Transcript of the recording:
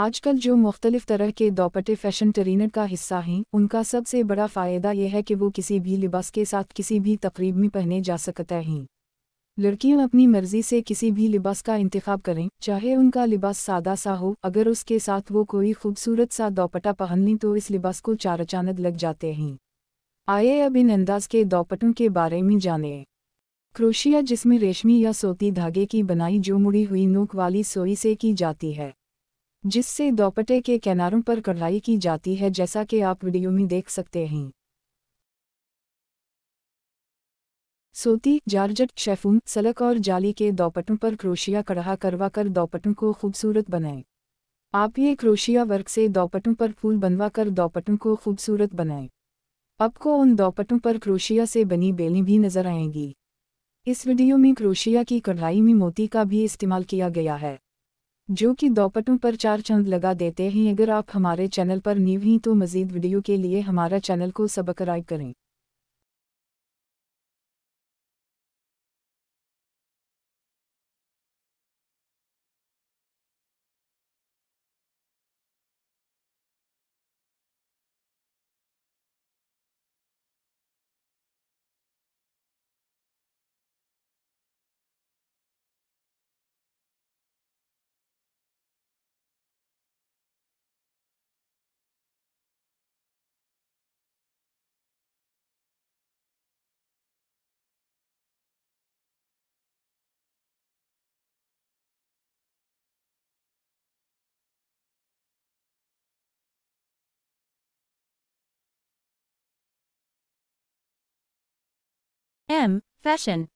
आजकल जो मुख्तलिफ तरह के दोपटे फैशन ट्रेनर का हिस्सा हैं उनका सबसे बड़ा फ़ायदा यह है कि वो किसी भी लिबास के साथ किसी भी तकरीब में पहने जा सकते हैं लड़कियां अपनी मर्जी से किसी भी लिबास का इंतखब करें चाहे उनका लिबास सादा सा हो अगर उसके साथ वो कोई खूबसूरत सा दोपटा पहन लें तो इस लिबास को चार अचानक लग जाते हैं आए अब इन अंदाज के दोपटों के बारे में जाने क्रोशिया जिसमें रेशमी या सोती धागे की बनाई जो मुड़ी हुई नोक वाली सोई से की जाती है जिससे दोपटे के किनारों पर कढ़ाई की जाती है जैसा कि आप वीडियो में देख सकते हैं सोती जारजट शेफून सलक और जाली के दोपटों पर क्रोशिया कढ़ा करवा कर दोपटों को खूबसूरत बनाएं आप ये क्रोशिया वर्क से दोपटों पर फूल बनवा कर दोपटों को खूबसूरत बनाएं आपको उन दोपटों पर क्रोशिया से बनी बेलें भी नजर आएंगी इस वीडियो में क्रोशिया की कढ़ाई में मोती का भी इस्तेमाल किया गया है जो कि दोपटों पर चार चंद लगा देते हैं अगर आप हमारे चैनल पर नीव हैं तो मज़ीद वीडियो के लिए हमारा चैनल को सब्सक्राइब करें M. Fashion